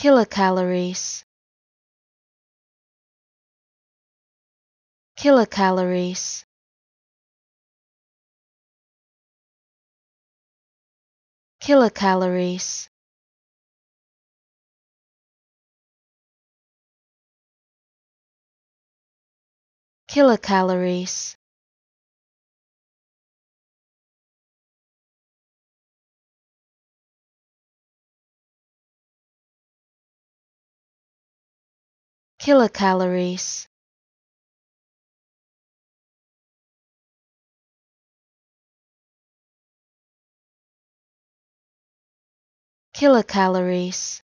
kilocalories kilocalories kilocalories kilocalories kilocalories kilocalories